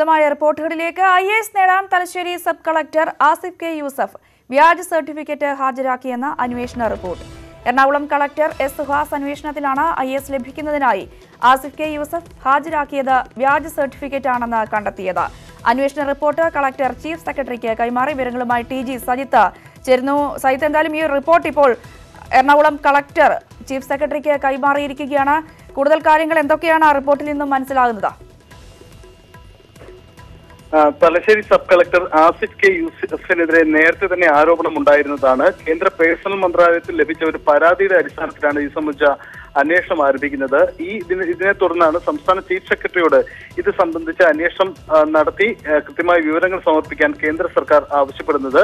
വിശദമായ റിപ്പോർട്ടുകളിലേക്ക് I S നേടാൻ Thalassery sub collector Asif K Yusuf വ്യാജ സർട്ടിഫിക്കറ്റ് ഹാജരാക്കിയെന്ന അന്വേഷണ report Ernakulam collector S Suhas അന്വേഷണത്തിലാണ് ഐ എസ് ലഭിക്കുന്നതിനായി ആസിഫ് കെ യൂസഫ് ഹാജരാക്കിയത് വ്യാജ ആണെന്ന് കണ്ടെത്തിയത് അന്വേഷണ റിപ്പോർട്ട് കളക്ടർ ചീഫ് സെക്രട്ടറിക്ക് കൈമാറി വിവരങ്ങളുമായി ടി ജി സജിത്ത് ചേരുന്നു സജിത്ത് എന്തായാലും ഈ റിപ്പോർട്ട് ഇപ്പോൾ എറണാകുളം കളക്ടർ ചീഫ് സെക്രട്ടറിക്ക് കൈമാറിയിരിക്കുകയാണ് കൂടുതൽ കാര്യങ്ങൾ എന്തൊക്കെയാണ് ആ റിപ്പോർട്ടിൽ നിന്നും മനസ്സിലാകുന്നത് Thalassery sub collector Asif K യൂസഫിനെതിരെ നേരത്തെ തന്നെ ആരോപണം ഉണ്ടായിരുന്നതാണ് കേന്ദ്ര പേഴ്സണൽ മന്ത്രാലയത്തിൽ ലഭിച്ച ഒരു പരാതിയുടെ അടിസ്ഥാനത്തിലാണ് ഇത് സംബന്ധിച്ച അന്വേഷണം ആരംഭിക്കുന്നത് ഈ ഇതിനെ ഇതിനെ തുടർന്നാണ് സംസ്ഥാന ചീഫ് സെക്രട്ടറിയോട് ഇത് സംബന്ധിച്ച അന്വേഷണം നടത്തി കൃത്യമായ വിവരങ്ങൾ സമർപ്പിക്കാൻ കേന്ദ്ര സർക്കാർ ആവശ്യപ്പെടുന്നത്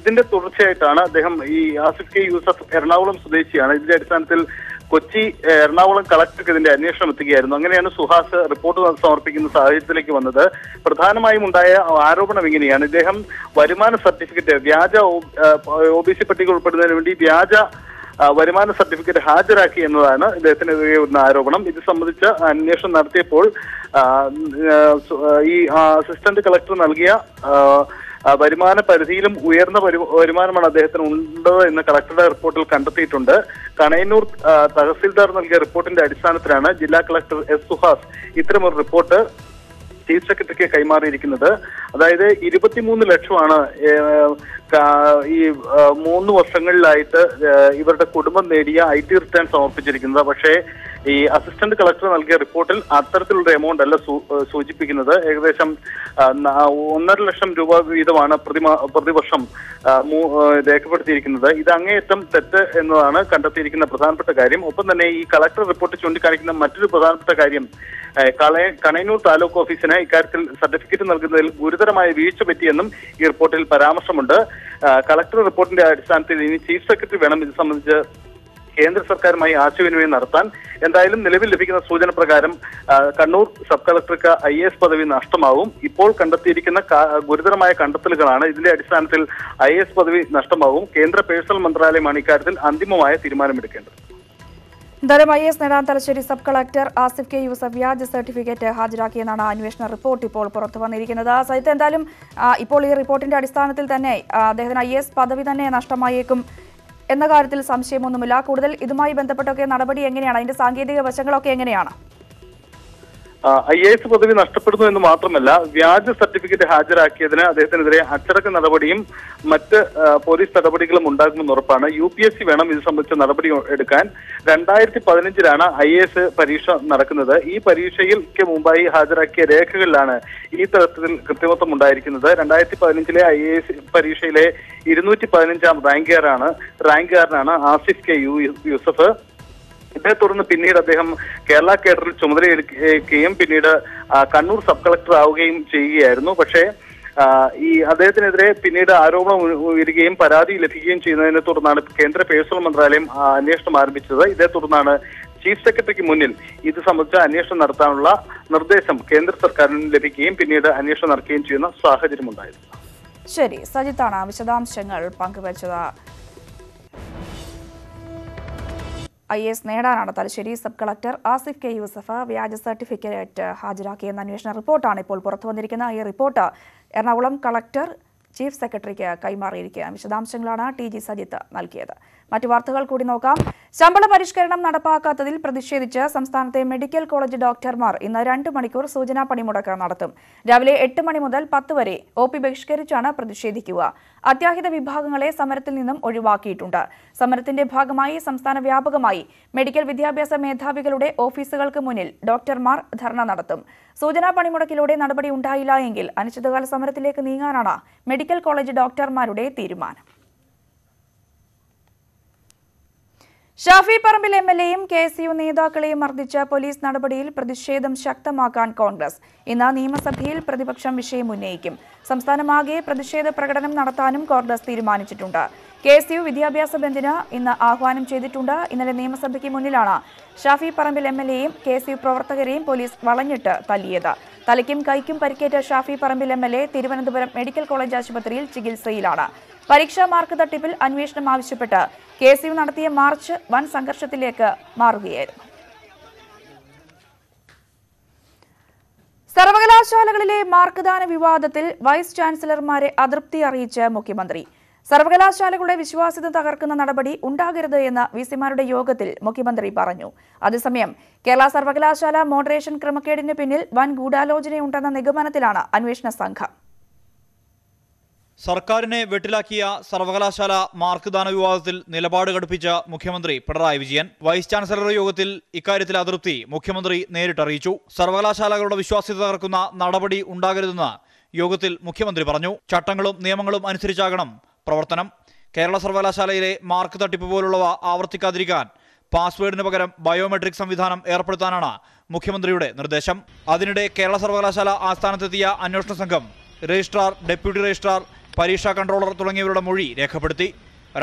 ഇതിന്റെ തുടർച്ചയായിട്ടാണ് അദ്ദേഹം ഈ ആസിഫ് കെ യൂസഫ് എറണാകുളം സ്വദേശിയാണ് ഇതിന്റെ അടിസ്ഥാനത്തിൽ കൊച്ചി എറണാകുളം കളക്ടർക്ക് ഇതിന്റെ അന്വേഷണം എത്തുകയായിരുന്നു അങ്ങനെയാണ് സുഹാസ് റിപ്പോർട്ട് സമർപ്പിക്കുന്ന സാഹചര്യത്തിലേക്ക് വന്നത് പ്രധാനമായും ഉണ്ടായ ആരോപണം ഇങ്ങനെയാണ് ഇദ്ദേഹം വരുമാന സർട്ടിഫിക്കറ്റ് വ്യാജ ഒ ബി സി പട്ടിക ഉൾപ്പെടുന്നതിന് വേണ്ടി വ്യാജ വരുമാന സർട്ടിഫിക്കറ്റ് ഹാജരാക്കി എന്നതാണ് ഇദ്ദേഹത്തിനെതിരെ വരുന്ന ആരോപണം ഇത് സംബന്ധിച്ച് അന്വേഷണം നടത്തിയപ്പോൾ ഈ അസിസ്റ്റന്റ് കളക്ടർ നൽകിയ വരുമാന പരിധിയിലും ഉയർന്ന വരുമാനമാണ് അദ്ദേഹത്തിന് ഉണ്ട് എന്ന് കളക്ടറുടെ റിപ്പോർട്ടിൽ കണ്ടെത്തിയിട്ടുണ്ട് കണയന്നൂർ തഹസിൽദാർ നൽകിയ റിപ്പോർട്ടിന്റെ അടിസ്ഥാനത്തിലാണ് ജില്ലാ കളക്ടർ എസ് സുഹാസ് ഇത്തരമൊരു റിപ്പോർട്ട് ചീഫ് സെക്രട്ടറിക്ക് കൈമാറിയിരിക്കുന്നത് അതായത് ഇരുപത്തിമൂന്ന് ലക്ഷമാണ് ഈ മൂന്ന് വർഷങ്ങളിലായിട്ട് ഇവരുടെ കുടുംബം നേടിയ ഐ ടി റിട്ടേൺ സമർപ്പിച്ചിരിക്കുന്നത് പക്ഷേ ഈ അസിസ്റ്റന്റ് കളക്ടർ നൽകിയ റിപ്പോർട്ടിൽ അത്തരത്തിലുള്ള എമൗണ്ട് അല്ല സൂചിപ്പിക്കുന്നത് ഏകദേശം ഒന്നര ലക്ഷം രൂപ വീതമാണ് പ്രതിമാ പ്രതിവർഷം രേഖപ്പെടുത്തിയിരിക്കുന്നത് ഇത് അങ്ങേയറ്റം തെറ്റ് എന്നതാണ് കണ്ടെത്തിയിരിക്കുന്ന പ്രധാനപ്പെട്ട കാര്യം ഒപ്പം തന്നെ ഈ കളക്ടർ റിപ്പോർട്ട് ചൂണ്ടിക്കാണിക്കുന്ന മറ്റൊരു പ്രധാനപ്പെട്ട കാര്യം കണയനൂർ താലൂക്ക് ഓഫീസിന് ഇക്കാര്യത്തിൽ സർട്ടിഫിക്കറ്റ് നൽകുന്നതിൽ ഗുരുതരമായ വീഴ്ച പറ്റിയെന്നും ഈ റിപ്പോർട്ടിൽ പരാമർശമുണ്ട് കളക്ടർ റിപ്പോർട്ടിന്റെ അടിസ്ഥാനത്തിൽ ഇനി ചീഫ് സെക്രട്ടറി വേണം ഇത് സംബന്ധിച്ച് കേന്ദ്ര സർക്കാരുമായി ആശയവിനിമയം നടത്താൻ എന്തായാലും നിലവിൽ ലഭിക്കുന്ന സൂചന പ്രകാരം കണ്ണൂർ സബ് കളക്ടർക്ക് ഐ എസ് പദവി നഷ്ടമാവും ഇപ്പോൾ കണ്ടെത്തിയിരിക്കുന്ന ഗുരുതരമായ കണ്ടെത്തലുകളാണ് ഇതിന്റെ അടിസ്ഥാനത്തിൽ ഐ എസ് പദവി നഷ്ടമാവും കേന്ദ്ര പേഴ്സണൽ മന്ത്രാലയമാണ് ഇക്കാര്യത്തിൽ അന്തിമമായ തീരുമാനമെടുക്കേണ്ടത് ധനം ഐ എസ് നേടാൻ Thalassery sub collector Asif K Yusuf വ്യാജ സർട്ടിഫിക്കറ്റ് ഹാജരാക്കിയെന്നാണ് അന്വേഷണ റിപ്പോർട്ട് ഇപ്പോൾ പുറത്തു വന്നിരിക്കുന്നത് സഹിത്ത് എന്തായാലും ഇപ്പോൾ ഈ റിപ്പോർട്ടിന്റെ അടിസ്ഥാനത്തിൽ തന്നെ അദ്ദേഹത്തിന് ഐ എസ് പദവി തന്നെ നഷ്ടമായേക്കും എന്ന കാര്യത്തിൽ സംശയമൊന്നുമില്ല കൂടുതൽ ഇതുമായി ബന്ധപ്പെട്ടൊക്കെ നടപടി എങ്ങനെയാണ് അതിന്റെ സാങ്കേതിക വശങ്ങളൊക്കെ എങ്ങനെയാണ് ഐ എ എസ് പദവി നഷ്ടപ്പെടുന്നു എന്ന് മാത്രമല്ല വ്യാജ സർട്ടിഫിക്കറ്റ് ഹാജരാക്കിയതിന് അദ്ദേഹത്തിനെതിരെ അച്ചടക്ക നടപടിയും മറ്റ് പോലീസ് നടപടികളും ഉണ്ടാകുമെന്ന് ഉറപ്പാണ് യു പി എസ് സി വേണം ഇത് സംബന്ധിച്ച നടപടി എടുക്കാൻ രണ്ടായിരത്തി പതിനഞ്ചിലാണ് ഐ എ എസ് പരീക്ഷ നടക്കുന്നത് ഈ പരീക്ഷയിൽക്ക് മുമ്പായി ഹാജരാക്കിയ രേഖകളിലാണ് ഈ തരത്തിൽ കൃത്രിമത്വം ഉണ്ടായിരിക്കുന്നത് രണ്ടായിരത്തി പതിനഞ്ചിലെ ഐ എ എസ് പരീക്ഷയിലെ ഇരുന്നൂറ്റി പതിനഞ്ചാം റാങ്കുകാരാണ് റാങ്കുകാരനാണ് ആസിഫ് കെ യു യൂസഫ് ഇതേ തുടർന്ന് പിന്നീട് അദ്ദേഹം കേരള കേഡറിൽ ചുമതലയേൽക്കുകയും പിന്നീട് കണ്ണൂർ സബ് കളക്ടർ ആവുകയും ചെയ്യുകയായിരുന്നു പക്ഷേ ഈ അദ്ദേഹത്തിനെതിരെ പിന്നീട് ആരോപണം ഉയരുകയും പരാതി ലഭിക്കുകയും ചെയ്യുന്നതിനെ തുടർന്നാണ് കേന്ദ്ര പേഴ്സണൽ മന്ത്രാലയം അന്വേഷണം ആരംഭിച്ചത് ഇതേ തുടർന്നാണ് ചീഫ് സെക്രട്ടറിക്ക് മുന്നിൽ ഇത് സംബന്ധിച്ച അന്വേഷണം നടത്താനുള്ള നിർദ്ദേശം കേന്ദ്ര സർക്കാരിന് ലഭിക്കുകയും പിന്നീട് അന്വേഷണം നടക്കുകയും ചെയ്യുന്ന സാഹചര്യമുണ്ടായിരുന്നു ശരി സജിത്താണ് വിശദാംശങ്ങൾ പങ്കുവച്ചത് ഐ എസ് നേടാനാണ് Thalassery sub collector Asif K Yusuf വ്യാജ സർട്ടിഫിക്കറ്റ് ഹാജരാക്കിയെന്ന അന്വേഷണ റിപ്പോർട്ടാണ് ഇപ്പോൾ പുറത്തു വന്നിരിക്കുന്ന ഈ റിപ്പോർട്ട് എറണാകുളം കളക്ടർ ചീഫ് സെക്രട്ടറിക്ക് കൈമാറിയിരിക്കുക വിശദാംശങ്ങളാണ് ടി ജി സജിത്ത് നൽകിയത് മറ്റു വാർത്തകൾ കൂടി നോക്കാം ശമ്പള പരിഷ്കരണം നടപ്പാക്കാത്തതിൽ പ്രതിഷേധിച്ച് സംസ്ഥാനത്തെ മെഡിക്കൽ കോളേജ് ഡോക്ടർമാർ ഇന്ന് രണ്ടു മണിക്കൂർ സൂചനാ പണിമുടക്ക് നടത്തും രാവിലെ എട്ട് മണി മുതൽ പത്ത് വരെ ഒ പി ബഹിഷ്കരിച്ചാണ് പ്രതിഷേധിക്കുക അത്യാഹിത വിഭാഗങ്ങളെ സമരത്തിൽ നിന്നും ഒഴിവാക്കിയിട്ടുണ്ട് സമരത്തിന്റെ ഭാഗമായി സംസ്ഥാന വ്യാപകമായി മെഡിക്കൽ വിദ്യാഭ്യാസ മേധാവികളുടെ ഓഫീസുകൾക്ക് മുന്നിൽ ഡോക്ടർമാർ ധർണ നടത്തും സൂചനാ പണിമുടക്കിലൂടെ നടപടി ഉണ്ടായില്ല എങ്കിൽ അനിശ്ചിതകാല സമരത്തിലേക്ക് നീങ്ങാനാണ് മെഡിക്കൽ കോളേജ് ഡോക്ടർമാരുടെ തീരുമാനം ഷാഫി പറമ്പിൽ എം എൽ എയും കെ എസ് യു നേതാക്കളെയും മർദ്ദിച്ച പോലീസ് നടപടിയിൽ പ്രതിഷേധം ശക്തമാക്കാൻ കോൺഗ്രസ് ഇന്ന് നിയമസഭയിൽ പ്രതിപക്ഷം വിഷയം ഉന്നയിക്കും സംസ്ഥാനമാകെ പ്രതിഷേധ പ്രകടനം നടത്താനും കോൺഗ്രസ് തീരുമാനിച്ചിട്ടുണ്ട് കെ എസ് യു വിദ്യാഭ്യാസ ബന്ദിന് ഇന്ന് ആഹ്വാനം ചെയ്തിട്ടുണ്ട് ഇന്നലെ നിയമസഭയ്ക്ക് മുന്നിലാണ് ഷാഫി പറമ്പിൽ എം എൽ എയും കെ എസ് യു പ്രവർത്തകരെയും പോലീസ് വളഞ്ഞിട്ട് തല്ലിയത് തലയ്ക്കും കൈക്കും പരിക്കേറ്റ Shafi Parambil M L A Thiruvananthapuram medical college ആശുപത്രിയിൽ ചികിത്സയിലാണ് പരീക്ഷാ മാർക്ക് തട്ടിപ്പിൽ അന്വേഷണം ആവശ്യപ്പെട്ട് കെ യു നടത്തിയ മാർച്ച് വൻ സംഘർഷത്തിലേക്ക് മാറുകയായിരുന്നു സർവകലാശാലകളിലെ മാർക്ക്ദാന വിവാദത്തിൽ വൈസ് ചാൻസലർമാരെ അതൃപ്തി അറിയിച്ച് മുഖ്യമന്ത്രി സർവകലാശാലകളുടെ വിശ്വാസ്യത തകർക്കുന്ന നടപടി ഉണ്ടാകരുത് എന്ന് സിമാരുടെ യോഗത്തിൽ മുഖ്യമന്ത്രി പറഞ്ഞു അതേസമയം കേരള സർവകലാശാല മോഡറേഷൻ ക്രമക്കേടിന് പിന്നിൽ വൻ ഗൂഢാലോചനയുണ്ടെന്ന നിഗമനത്തിലാണ് അന്വേഷണ സംഘം സർക്കാരിനെ വെട്ടിലാക്കിയ സർവകലാശാല മാർക്ക് വിവാദത്തിൽ നിലപാട് ഘടിപ്പിച്ച മുഖ്യമന്ത്രി പിണറായി വിജയൻ വൈസ് ചാൻസലർ യോഗത്തിൽ ഇക്കാര്യത്തിൽ അതൃപ്തി മുഖ്യമന്ത്രി നേരിട്ട് അറിയിച്ചു സർവകലാശാലകളുടെ വിശ്വാസ്യത തകർക്കുന്ന നടപടി ഉണ്ടാകരുതെന്ന് യോഗത്തിൽ മുഖ്യമന്ത്രി പറഞ്ഞു ചട്ടങ്ങളും നിയമങ്ങളും അനുസരിച്ചാകണം പ്രവർത്തനം കേരള സർവകലാശാലയിലെ മാർക്ക് തട്ടിപ്പ് പോലുള്ളവ ആവർത്തിക്കാതിരിക്കാൻ പാസ്വേഡിന് പകരം ബയോമെട്രിക് സംവിധാനം ഏർപ്പെടുത്താനാണ് മുഖ്യമന്ത്രിയുടെ നിർദ്ദേശം അതിനിടെ കേരള സർവകലാശാല ആസ്ഥാനത്തെത്തിയ അന്വേഷണ സംഘം രജിസ്ട്രാർ ഡെപ്യൂട്ടി രജിസ്ട്രാർ പരീക്ഷാ കൺട്രോളർ തുടങ്ങിയവരുടെ മൊഴി രേഖപ്പെടുത്തി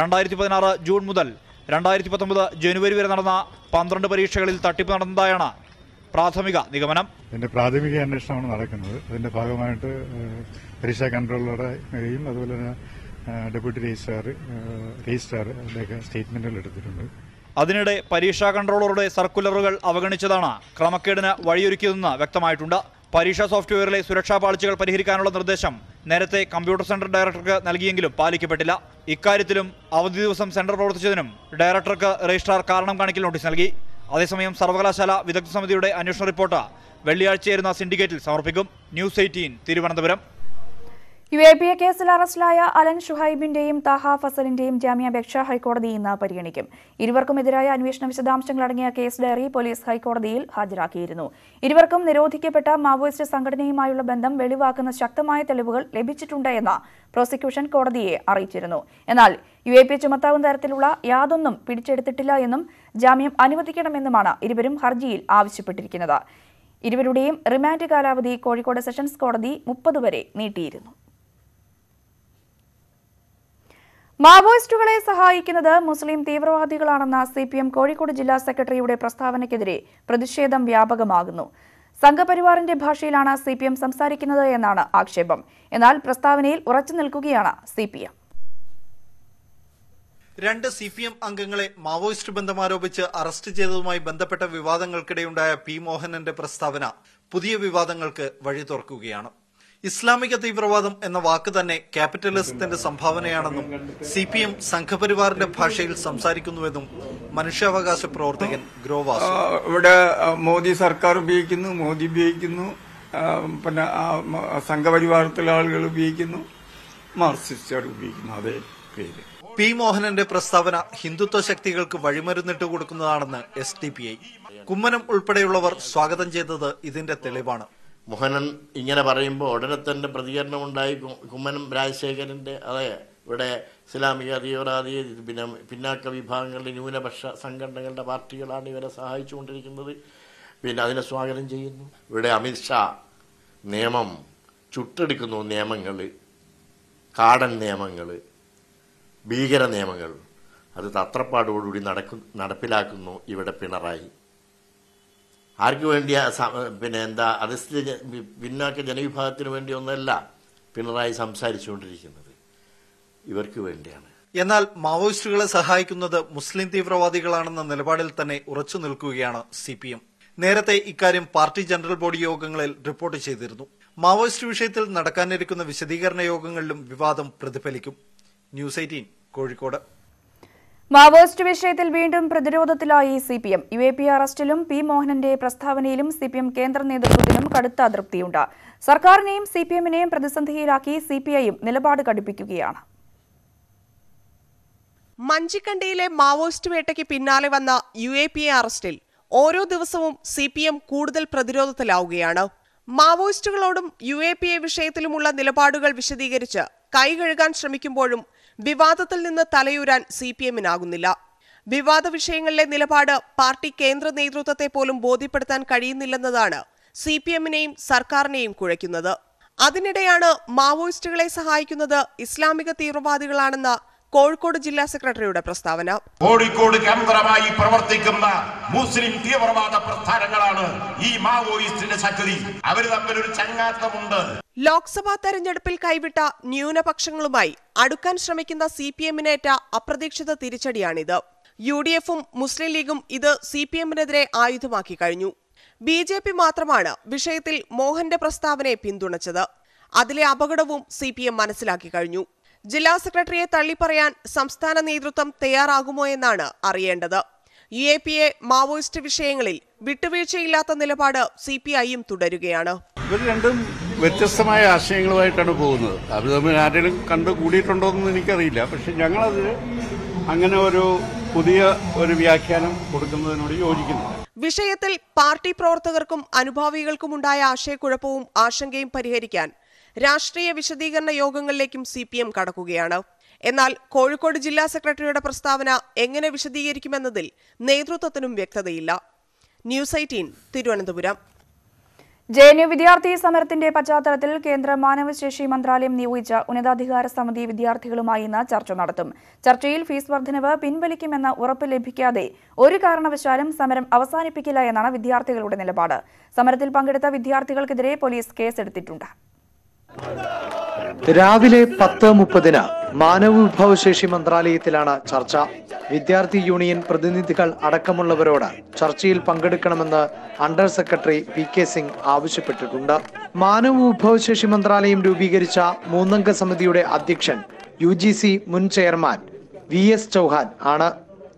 രണ്ടായിരത്തി പതിനാറ് ജൂൺ മുതൽ രണ്ടായിരത്തി പത്തൊമ്പത് ജനുവരി വരെ നടന്ന പന്ത്രണ്ട് പരീക്ഷകളിൽ തട്ടിപ്പ് നടന്നതായാണ് പ്രാഥമിക നിഗമനം ഇതിന്റെ പ്രാഥമിക അന്വേഷണമാണ് നടക്കുന്നത് അതിന്റെ ഭാഗമായിട്ട് പരീക്ഷാ കൺട്രോളറുടെയും അതുപോലെ തന്നെ ഡെപ്യൂട്ടി രജിസ്ട്രാർ രജിസ്ട്രാർ സ്റ്റേറ്റ്മെന്റുകൾ എടുത്തിട്ടുണ്ട് അതിനിടെ പരീക്ഷാ കൺട്രോളറുടെ സർക്കുലറുകൾ അവഗണിച്ചതാണ് ക്രമക്കേടിന് വഴിയൊരുക്കിയതെന്ന് വ്യക്തമായിട്ടുണ്ട് പരീക്ഷാ സോഫ്റ്റ്വെയറിലെ സുരക്ഷാ പാളിച്ചകൾ പരിഹരിക്കാനുള്ള നിർദ്ദേശം നേരത്തെ കമ്പ്യൂട്ടർ സെന്റർ ഡയറക്ടർക്ക് നൽകിയെങ്കിലും പാലിക്കപ്പെട്ടില്ല ഇക്കാര്യത്തിലും അവധി ദിവസം സെന്റർ പ്രവർത്തിച്ചതിനും ഡയറക്ടർക്ക് രജിസ്ട്രാർ കാരണം കാണിക്കൽ നോട്ടീസ് നൽകി അതേസമയം സർവകലാശാല വിദഗ്ധ സമിതിയുടെ അന്വേഷണ റിപ്പോർട്ട് വെള്ളിയാഴ്ചയായിരുന്ന സിൻഡിക്കേറ്റിൽ സമർപ്പിക്കും news eighteen Thiruvananthapuram U A P A കേസിൽ അറസ്റ്റിലായ അലൻ ഷുഹൈബിന്റെയും താഹ ഫസലിന്റെയും ജാമ്യാപേക്ഷ ഹൈക്കോടതി ഇന്ന് പരിഗണിക്കും ഇരുവർക്കുമെതിരായ അന്വേഷണ വിശദാംശങ്ങൾ അടങ്ങിയ കേസ് ഡയറി പോലീസ് ഹൈക്കോടതിയിൽ ഹാജരാക്കിയിരുന്നു ഇരുവർക്കും നിരോധിക്കപ്പെട്ട മാവോയിസ്റ്റ് സംഘടനയുമായുള്ള ബന്ധം വെളിവാക്കുന്ന ശക്തമായ തെളിവുകൾ ലഭിച്ചിട്ടുണ്ട് പ്രോസിക്യൂഷൻ കോടതിയെ അറിയിച്ചിരുന്നു എന്നാൽ യു എ പി ചുമത്താവുന്ന തരത്തിലുള്ള യാതൊന്നും പിടിച്ചെടുത്തിട്ടില്ല എന്നും ജാമ്യം അനുവദിക്കണമെന്നുമാണ് ഇരുവരും ഹർജിയിൽ ആവശ്യപ്പെട്ടിരിക്കുന്നത് ഇരുവരുടെയും റിമാൻഡ് കാലാവധി കോഴിക്കോട് സെഷൻസ് കോടതി മുപ്പത് വരെ നീട്ടിയിരുന്നു മാവോയിസ്റ്റുകളെ സഹായിക്കുന്നത് മുസ്ലിം തീവ്രവാദികളാണെന്ന സി പി എം കോഴിക്കോട് ജില്ലാ സെക്രട്ടറിയുടെ പ്രസ്താവനയ്ക്കെതിരെ പ്രതിഷേധം വ്യാപകമാകുന്നു സംഘപരിവാറിന്റെ ഭാഷയിലാണ് സി പി എം സംസാരിക്കുന്നത് എന്നാണ് ആക്ഷേപം എന്നാൽ പ്രസ്താവനയിൽ ഉറച്ചു നിൽക്കുകയാണ് സി പി എം രണ്ട് സി പി എം അംഗങ്ങളെ മാവോയിസ്റ്റ് ബന്ധം ആരോപിച്ച് അറസ്റ്റ് ചെയ്തതുമായി ബന്ധപ്പെട്ട വിവാദങ്ങൾക്കിടെയുണ്ടായ പി മോഹനന്റെ പ്രസ്താവന പുതിയ വിവാദങ്ങൾക്ക് വഴി തുറക്കുകയാണ് ഇസ്ലാമിക തീവ്രവാദം എന്ന വാക്ക് തന്നെ ക്യാപിറ്റലിസത്തിന്റെ സംഭാവനയാണെന്നും സി പി എം സംഘപരിവാറിന്റെ ഭാഷയിൽ സംസാരിക്കുന്നുവെന്നും മനുഷ്യാവകാശ പ്രവർത്തകൻ ഗ്രോവാസ് ഇവിടെ മോദി സർക്കാർ ഉപയോഗിക്കുന്നു മോദി ഉപയോഗിക്കുന്നു പിന്നെ സംഘപരിവാരത്തിലെ ആളുകൾ ഉപയോഗിക്കുന്നു മാർസിസ്റ്റുകാർ ഉപയോഗിക്കുന്നു അതേ പേര് പി മോഹനന്റെ പ്രസ്താവന ഹിന്ദുത്വ ശക്തികൾക്ക് വഴിമരുന്നിട്ട് കൊടുക്കുന്നതാണെന്ന് S D P I Kummanam ഉൾപ്പെടെയുള്ളവർ സ്വാഗതം ചെയ്തത് ഇതിന്റെ തെളിവാണ് മോഹനൻ ഇങ്ങനെ പറയുമ്പോൾ ഉടനെ തന്നെ പ്രതികരണം ഉണ്ടായി കുമ്മനം രാജശേഖരൻ്റെ അതെ ഇവിടെ ഇസ്ലാമിക തീവ്രവാദി പിന്നെ പിന്നാക്ക വിഭാഗങ്ങളുടെ ന്യൂനപക്ഷ സംഘടനകളുടെ പാർട്ടികളാണ് ഇവരെ സഹായിച്ചുകൊണ്ടിരിക്കുന്നത് പിന്നെ അതിനെ സ്വാഗതം ചെയ്യുന്നു ഇവിടെ അമിത്ഷാ നിയമം ചുട്ടെടുക്കുന്നു നിയമങ്ങൾ കാടൻ നിയമങ്ങൾ ഭീകര നിയമങ്ങൾ അത് തത്രപ്പാടോടുകൂടി നടക്കു നടപ്പിലാക്കുന്നു ഇവിടെ പിണറായി ആർക്കു വേണ്ടിയ പിന്നെ എന്താ അധസ്ഥിത പിന്നാക്ക ജനവിഭാഗത്തിന് വേണ്ടി ഒന്നല്ല പിണറായി സംസാരിച്ചുകൊണ്ടിരിക്കുന്നത് ഇവർക്ക് വേണ്ടിയാണ് എന്നാൽ മാവോയിസ്റ്റുകളെ സഹായിക്കുന്നത് മുസ്ലിം തീവ്രവാദികളാണെന്ന നിലപാടിൽ തന്നെ ഉറച്ചു നിൽക്കുകയാണ് സി പി എം നേരത്തെ ഇക്കാര്യം പാർട്ടി ജനറൽ ബോഡി യോഗങ്ങളിൽ റിപ്പോർട്ട് ചെയ്തിരുന്നു മാവോയിസ്റ്റ് വിഷയത്തിൽ നടക്കാനിരിക്കുന്ന വിശദീകരണ യോഗങ്ങളിലും വിവാദം പ്രതിഫലിക്കും ന്യൂസ് എയ്റ്റീൻ കോഴിക്കോട് മാവോയിസ്റ്റ് വിഷയത്തിൽ വീണ്ടും പ്രതിരോധത്തിലായി C P M U A P അറസ്റ്റിലും പി മോഹനന്റെ പ്രസ്താവനയിലും സി പി എം കേന്ദ്ര നേതൃത്വത്തിനും കടുത്ത അതൃപ്തിയുണ്ട് സർക്കാരിനെയും സി പി എമ്മിനെയും പ്രതിസന്ധിയിലാക്കി സി പി ഐയും നിലപാട് കടുപ്പിക്കുകയാണ് മഞ്ചിക്കണ്ടിയിലെ മാവോയിസ്റ്റ് വേട്ടയ്ക്ക് പിന്നാലെ വന്ന യു എ പി എ അറസ്റ്റിൽ ഓരോ ദിവസവും സി പി എം കൂടുതൽ പ്രതിരോധത്തിലാവുകയാണ് മാവോയിസ്റ്റുകളോടും യു എ പി എ വിഷയത്തിലുമുള്ള നിലപാടുകൾ വിശദീകരിച്ച് കൈകഴുകാൻ ശ്രമിക്കുമ്പോഴും വിവാദത്തിൽ നിന്ന് തലയൂരാൻ സി പി എമ്മിനാകുന്നില്ല വിവാദ വിഷയങ്ങളിലെ നിലപാട് പാർട്ടി കേന്ദ്ര നേതൃത്വത്തെ പോലും ബോധ്യപ്പെടുത്താൻ കഴിയുന്നില്ലെന്നതാണ് സി പി എമ്മിനെയും സർക്കാരിനെയും കുഴയ്ക്കുന്നത് അതിനിടെയാണ് മാവോയിസ്റ്റുകളെ സഹായിക്കുന്നത് ഇസ്ലാമിക തീവ്രവാദികളാണെന്ന കോഴിക്കോട് ജില്ലാ സെക്രട്ടറിയുടെ പ്രസ്താവന കോഴിക്കോട് കേന്ദ്രമായി പ്രവർത്തിക്കുന്ന മുസ്ലിം തീവ്രവാദ പ്രസ്ഥാനങ്ങളാണ് ഈ മാവോയിസ്റ്റിന്റെ ശക്തി അവർ തമ്മിൽ ഒരു ചങ്ങാത്തമുണ്ട് ലോക്സഭാ തെരഞ്ഞെടുപ്പിൽ കൈവിട്ട ന്യൂനപക്ഷങ്ങളുമായി അടുക്കാൻ ശ്രമിക്കുന്ന സി പി എമ്മിനേറ്റ അപ്രതീക്ഷിത തിരിച്ചടിയാണിത് യു ഡി എഫും മുസ്ലിം ലീഗും ഇത് സി പി എമ്മിനെതിരെ ആയുധമാക്കി കഴിഞ്ഞു ബി ജെ പി മാത്രമാണ് വിഷയത്തിൽ മോഹന്റെ പ്രസ്താവനയെ പിന്തുണച്ചത് അതിലെ അപകടവും സി പി എം മനസ്സിലാക്കി കഴിഞ്ഞു ജില്ലാ സെക്രട്ടറിയെ തള്ളിപ്പറയാൻ സംസ്ഥാന നേതൃത്വം തയ്യാറാകുമോ എന്നാണ് അറിയേണ്ടത് U A P A Maoist വിഷയങ്ങളിൽ വിട്ടുവീഴ്ചയില്ലാത്ത നിലപാട് സി പി ഐയും തുടരുകയാണ് ഇവർ രണ്ടും വ്യത്യസ്തമായ ആശയങ്ങളുമായിട്ടാണ് പോകുന്നത് അത് തമ്മിൽ ആരെങ്കിലും കണ്ടു കൂടിയിട്ടുണ്ടോ എന്ന് എനിക്കറിയില്ല പക്ഷെ ഞങ്ങളത് അങ്ങനെ ഒരു പുതിയ ഒരു വ്യാഖ്യാനം കൊടുക്കുന്നതിനോട് യോജിക്കുന്നു വിഷയത്തിൽ പാർട്ടി പ്രവർത്തകർക്കും അനുഭാവികൾക്കും ഉണ്ടായ ആശയക്കുഴപ്പവും ആശങ്കയും പരിഹരിക്കാൻ രാഷ്ട്രീയ വിശദീകരണ യോഗങ്ങളിലേക്കും സി പി എം കടക്കുകയാണ് എന്നാൽ കോഴിക്കോട് ജില്ലാ സെക്രട്ടറിയുടെ പ്രസ്താവന എങ്ങനെ വിശദീകരിക്കുമെന്നതിൽ നേതൃത്വത്തിനും വ്യക്തതയില്ല news eighteen Thiruvananthapuram J N U വിദ്യാർത്ഥി സമരത്തിന്റെ പശ്ചാത്തലത്തിൽ കേന്ദ്ര മാനവശേഷി മന്ത്രാലയം നിയോഗിച്ച ഉന്നതാധികാര സമിതി വിദ്യാർത്ഥികളുമായി ഇന്ന് ചർച്ച നടത്തും ചർച്ചയിൽ ഫീസ് വർധനവ് പിൻവലിക്കുമെന്ന ഉറപ്പ് ലഭിക്കാതെ ഒരു കാരണവശാലും സമരം അവസാനിപ്പിക്കില്ല എന്നാണ് വിദ്യാർത്ഥികളുടെ നിലപാട് സമരത്തിൽ പങ്കെടുത്ത വിദ്യാർത്ഥികൾക്കെതിരെ പോലീസ് കേസെടുത്തിട്ടുണ്ട് രാവിലെ പത്ത് മുപ്പതിന് മാനവ വിഭവശേഷി മന്ത്രാലയത്തിലാണ് ചർച്ച വിദ്യാർത്ഥി യൂണിയൻ പ്രതിനിധികൾ അടക്കമുള്ളവരോട് ചർച്ചയിൽ പങ്കെടുക്കണമെന്ന് under secretary P K Singh ആവശ്യപ്പെട്ടിട്ടുണ്ട് മാനവ വിഭവശേഷി മന്ത്രാലയം രൂപീകരിച്ച മൂന്നംഗ സമിതിയുടെ അധ്യക്ഷൻ യു ജി സി മുൻ ചെയർമാൻ വി എസ് ചൗഹാൻ ആണ്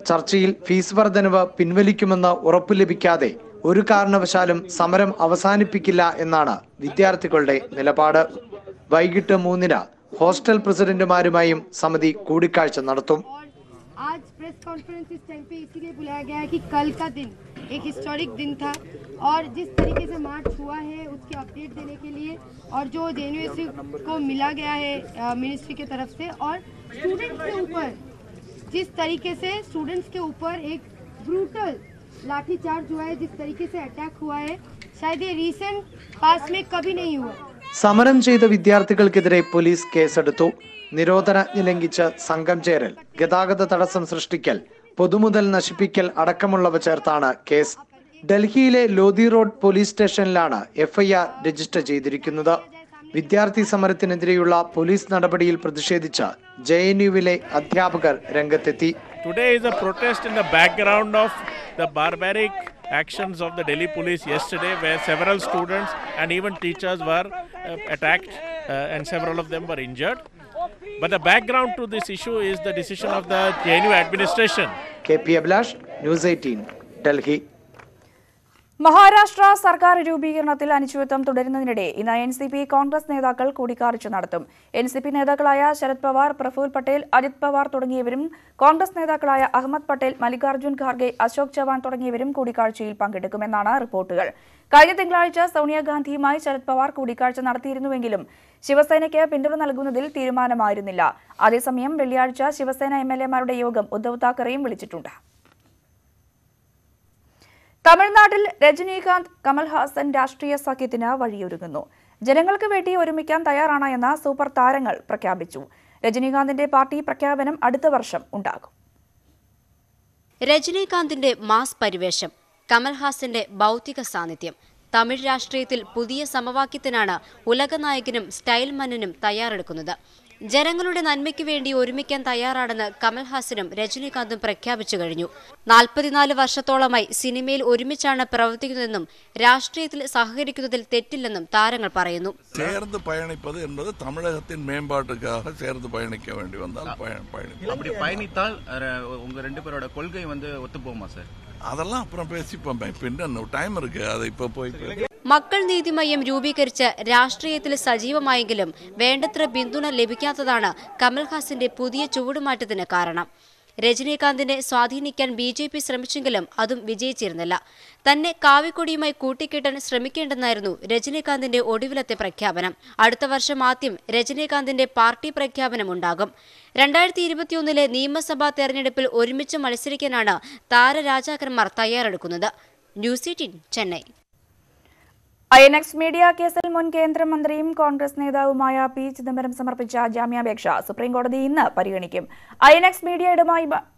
ചർച്ചയിൽ ഫീസ് വർധനവ് പിൻവലിക്കുമെന്ന് ഉറപ്പു ലഭിക്കാതെ ഒരു കാരണവശാലും സമരം അവസാനിപ്പിക്കില്ല എന്നാണ് വിദ്യാർത്ഥികളുടെ നിലപാട് വൈകിട്ട് 3 മണിക്ക് ഹോസ്റ്റൽ പ്രസിഡന്റുമാരുമായും സമദി കൂടിക്കാഴ്ച നടത്തും ആജ് പ്രസ്സ് കോൺഫറൻസീസ് ചെയ്പ് ഇതിലേക്ക് വിളായെ ആയേക്കിൾ കൽ കാ ദിൻ എക് ഹിസ്റ്റോറിക് ദിൻ താ ഓർ ജിസ് തരീകേ സേ മാർച്ച് ഹുവാ ഹേ ഉസ്കെ അപ്ഡേറ്റ് ദിനേ കേ ലിയേ or Joe ദേൻവേസി co മില ഗയാ hey ministry കേ തറഫ് സേ ഓർ സ്റ്റുഡന്റ് കേ ഉપર ജിസ് തരീകേ സേ സ്റ്റുഡന്റ്സ് കേ ഉપર എക് ബ്രൂട്ടൽ लाठीचार्ज हुआ है जिस तरीके से अटैक हुआ है शायद ये रीसेंट पास में कभी नहीं हुआ സമരം ചെയ്ത വിദ്യാർത്ഥികൾക്കെതിരെ പോലീസ് കേസെടുത്തു നിരോധനാജ്ഞ ലംഘിച്ച സംഘം ചേരൽ ഗതാഗത തടസ്സം സൃഷ്ടിക്കൽ പൊതുമുതൽ നശിപ്പിക്കൽ അടക്കമുള്ളവ ചേർത്താണ് കേസ് ഡൽഹിയിലെ ലോധി റോഡ് പോലീസ് സ്റ്റേഷനിലാണ് എഫ്ഐആർ രജിസ്റ്റർ ചെയ്തിരിക്കുന്നത് വിദ്യാർത്ഥി സമരത്തിനെതിരെയുള്ള പോലീസ് നടപടിയിൽ പ്രതിഷേധിച്ച് ജെ അധ്യാപകർ രംഗത്തെത്തി Today is a protest in the background of the barbaric actions of the Delhi police yesterday, where several students and even teachers were uh, attacked uh, and several of them were injured. But the background to this issue is the decision of the JNU administration. KP Ablash, News 18, Delhi. Maharashtra സർക്കാർ രൂപീകരണത്തിൽ അനിശ്ചിതത്വം തുടരുന്നതിനിടെ ഇന്ന് N C P Congress നേതാക്കൾ കൂടിക്കാഴ്ച നടത്തും N C P നേതാക്കളായ ശരത് പവാർ പ്രഫുൽ പട്ടേൽ അജിത് പവാർ തുടങ്ങിയവരും കോൺഗ്രസ് നേതാക്കളായ അഹമ്മദ് പട്ടേൽ മല്ലികാർജ്ജുൻ ഖാർഗെ അശോക് ചവാൻ തുടങ്ങിയവരും കൂടിക്കാഴ്ചയിൽ പങ്കെടുക്കുമെന്നാണ് റിപ്പോർട്ടുകൾ കഴിഞ്ഞ തിങ്കളാഴ്ച സോണിയാഗാന്ധിയുമായി ശരത് പവാർ കൂടിക്കാഴ്ച നടത്തിയിരുന്നുവെങ്കിലും ശിവസേനയ്ക്ക് പിന്തുണ നൽകുന്നതിൽ തീരുമാനമായിരുന്നില്ല അതേസമയം വെള്ളിയാഴ്ച ശിവസേന എം എൽ എമാരുടെ യോഗം ഉദ്ധവ് താക്കറെയും വിളിച്ചിട്ടുണ്ട് തമിഴ്നാട്ടിൽ രജനീകാന്ത് കമൽഹാസൻ രാഷ്ട്രീയ സഖ്യത്തിന് വഴിയൊരുങ്ങുന്നു ജനങ്ങൾക്ക് വേണ്ടി ഒരുമിക്കാൻ തയ്യാറാണ് എന്ന് സൂപ്പർ താരങ്ങൾ പ്രഖ്യാപിച്ചു രജനീകാന്തിന്റെ പാർട്ടി പ്രഖ്യാപനം അടുത്ത വർഷം ഉണ്ടാകും രജനീകാന്തിന്റെ മാസ് പരിവേഷം കമൽഹാസന്റെ ഭൗതിക സാന്നിധ്യം തമിഴ് രാഷ്ട്രീയത്തിൽ പുതിയ സമവാക്യത്തിനാണ് ഉലകനായകനും സ്റ്റൈൽ മന്നനും തയ്യാറെടുക്കുന്നത് ജനങ്ങളുടെ നന്മയ്ക്ക് വേണ്ടി ഒരുമിക്കാൻ തയ്യാറാണെന്ന് കമൽഹാസനും രജനീകാന്തും പ്രഖ്യാപിച്ചു കഴിഞ്ഞു നാൽപ്പത്തിനാല് വർഷത്തോളമായി സിനിമയിൽ ഒരുമിച്ചാണ് പ്രവർത്തിക്കുന്നതെന്നും രാഷ്ട്രീയത്തിൽ സഹകരിക്കുന്നതിൽ തെറ്റില്ലെന്നും താരങ്ങൾ പറയുന്നു ചേർന്ന് பயணிப்பது എന്നത് தமிழகத்தின் மேம்பாட்டுக்காக ചേർന്ന് பயணிக்க വേണ്ടി വന്നാൽ അതെല്ലാം അപ്പുറം உங்க പിന്നെ ടൈം கொள்கை അത് ഇപ്പൊ പോയി മക്കൾ നീതിമയം രൂപീകരിച്ച് രാഷ്ട്രീയത്തിൽ സജീവമായെങ്കിലും വേണ്ടത്ര പിന്തുണ ലഭിക്കാത്തതാണ് കമൽഹാസിന്റെ പുതിയ ചുവടുമാറ്റത്തിന് കാരണം രജനീകാന്തിനെ സ്വാധീനിക്കാൻ ബി ജെ പി ശ്രമിച്ചെങ്കിലും അതും വിജയിച്ചിരുന്നില്ല തന്നെ കാവിക്കൊടിയുമായി കൂട്ടിക്കെട്ടാൻ ശ്രമിക്കേണ്ടെന്നായിരുന്നു രജനീകാന്തിന്റെ ഒടുവിലത്തെ പ്രഖ്യാപനം അടുത്ത വർഷം ആദ്യം രജനീകാന്തിന്റെ പാർട്ടി പ്രഖ്യാപനം ഉണ്ടാകും രണ്ടായിരത്തി ഇരുപത്തിയൊന്നിലെ നിയമസഭാ തെരഞ്ഞെടുപ്പിൽ ഒരുമിച്ച് മത്സരിക്കാനാണ് താരരാജാക്കന്മാർ തയ്യാറെടുക്കുന്നത് news eighteen Chennai I N X media കേസിൽ മുൻ കേന്ദ്രമന്ത്രിയും കോൺഗ്രസ് നേതാവുമായ പി ചിദംബരം സമർപ്പിച്ച ജാമ്യാപേക്ഷ സുപ്രീംകോടതി ഇന്ന് പരിഗണിക്കും ഐ എൻ എക്സ് മീഡിയ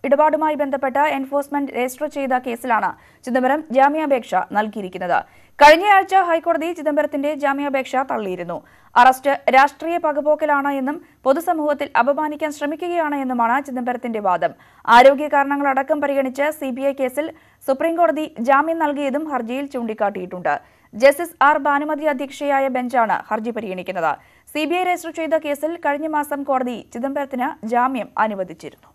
ഇടപാടുമായി ബന്ധപ്പെട്ട് എൻഫോഴ്സ്മെന്റ് രജിസ്റ്റർ ചെയ്ത കേസിലാണ് ചിദംബരം ജാമ്യാപേക്ഷ നൽകിയിരിക്കുന്നത് കഴിഞ്ഞയാഴ്ച ഹൈക്കോടതി ചിദംബരത്തിന്റെ ജാമ്യാപേക്ഷ തള്ളിയിരുന്നു അറസ്റ്റ് രാഷ്ട്രീയ പകപോക്കലാണ് എന്നും പൊതുസമൂഹത്തിൽ അപമാനിക്കാൻ ശ്രമിക്കുകയാണ് എന്നുമാണ് ചിദംബരത്തിന്റെ വാദം ആരോഗ്യ കാരണങ്ങളടക്കം പരിഗണിച്ച് സിബിഐ കേസിൽ സുപ്രീംകോടതി ജാമ്യം നൽകിയതും ഹർജിയിൽ ചൂണ്ടിക്കാട്ടിയിട്ടുണ്ട് ജസ്റ്റിസ് ആർ ഭാനുമതി അധ്യക്ഷയായ ബെഞ്ചാണ് ഹർജി പരിഗണിക്കുന്നത് സി ബി ഐ രജിസ്റ്റർ ചെയ്ത കേസിൽ കഴിഞ്ഞ മാസം കോടതി ചിദംബരത്തിന് ജാമ്യം അനുവദിച്ചിരുന്നു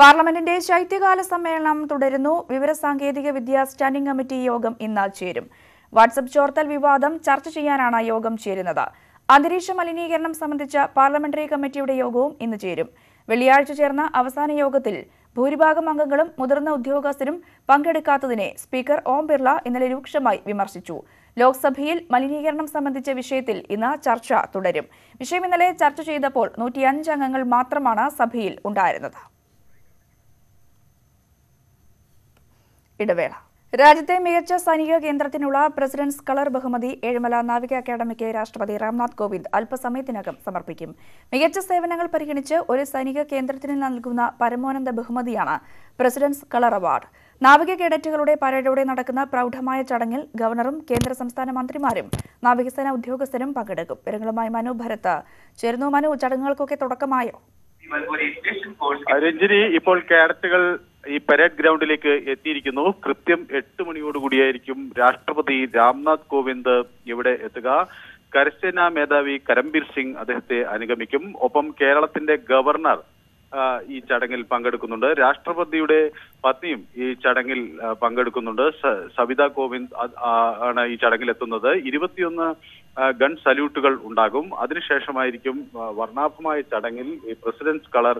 പാർലമെന്റിന്റെ ശൈത്യകാല സമ്മേളനം തുടരുന്നു വിവരസാങ്കേതിക വിദ്യ സ്റ്റാൻഡിംഗ് കമ്മിറ്റി യോഗം ഇന്ന് ചേരും വാട്സപ്പ് ചോർത്തൽ വിവാദം ചർച്ച ചെയ്യാനാണ് യോഗം ചേരുന്നത് അന്തരീക്ഷ മലിനീകരണം സംബന്ധിച്ച പാർലമെന്ററി കമ്മിറ്റിയുടെ യോഗവും ഇന്ന് ചേരും വെള്ളിയാഴ്ച ചേർന്ന അവസാന യോഗത്തിൽ ഭൂരിഭാഗം അംഗങ്ങളും മുതിർന്ന ഉദ്യോഗസ്ഥരും പങ്കെടുക്കാത്തതിനെ സ്പീക്കർ ഓം ബിർള ഇന്നലെ രൂക്ഷമായി വിമർശിച്ചു ലോക്സഭയിൽ മലിനീകരണം സംബന്ധിച്ച വിഷയത്തിൽ ഇന്ന് ചർച്ച തുടരും വിഷയം ഇന്നലെ ചർച്ച ചെയ്തപ്പോൾ നൂറ്റിയഞ്ച് അംഗങ്ങൾ മാത്രമാണ് സഭയിൽ ഉണ്ടായിരുന്നത് ഇടവേള രാജ്യത്തെ മികച്ച സൈനിക കേന്ദ്രത്തിനുള്ള പ്രസിഡന്റ്സ് കളർ ബഹുമതി ഏഴുമല നാവിക അക്കാദമിക്ക് രാഷ്ട്രപതി രാംനാഥ് കോവിന്ദ് അല്പസമയത്തിനകം സമർപ്പിക്കും മികച്ച സേവനങ്ങൾ പരിഗണിച്ച് ഒരു സൈനിക കേന്ദ്രത്തിന് നൽകുന്ന പരമോന്നത ബഹുമതിയാണ് പ്രസിഡന്റ്സ് കളർ അവാർഡ് നാവിക കേഡറ്റുകളുടെ പരേഡോടെ നടക്കുന്ന പ്രൗഢമായ ചടങ്ങിൽ ഗവർണറും കേന്ദ്ര സംസ്ഥാന മന്ത്രിമാരും നാവികസേന ഉദ്യോഗസ്ഥരും പങ്കെടുക്കും വിവരങ്ങളുമായി മനു ഭരത്ത് ചേരുന്നു മനു ചടങ്ങുകൾക്കൊക്കെ തുടക്കമായോ രഞ്ജിനി ഇപ്പോൾ കേഡറ്റുകൾ ഈ പരേഡ് ഗ്രൗണ്ടിലേക്ക് എത്തിയിരിക്കുന്നു കൃത്യം എട്ട് മണിയോടുകൂടിയായിരിക്കും രാഷ്ട്രപതി രാംനാഥ് കോവിന്ദ് ഇവിടെ എത്തുക കരസേനാ മേധാവി കരംബീർ സിംഗ് അദ്ദേഹത്തെ അനുഗമിക്കും ഒപ്പം കേരളത്തിന്റെ ഗവർണർ ഈ ചടങ്ങിൽ പങ്കെടുക്കുന്നുണ്ട് രാഷ്ട്രപതിയുടെ പത്നിയും ഈ ചടങ്ങിൽ പങ്കെടുക്കുന്നുണ്ട് സവിത കോവിന്ദ് ആണ് ഈ ചടങ്ങിൽ എത്തുന്നത് ഇരുപത്തിയൊന്ന് ഗൺ സല്യൂട്ടുകൾ ഉണ്ടാകും അതിനുശേഷമായിരിക്കും വർണ്ണാഭമായ ചടങ്ങിൽ ഈ പ്രസിഡന്റ്സ് കളർ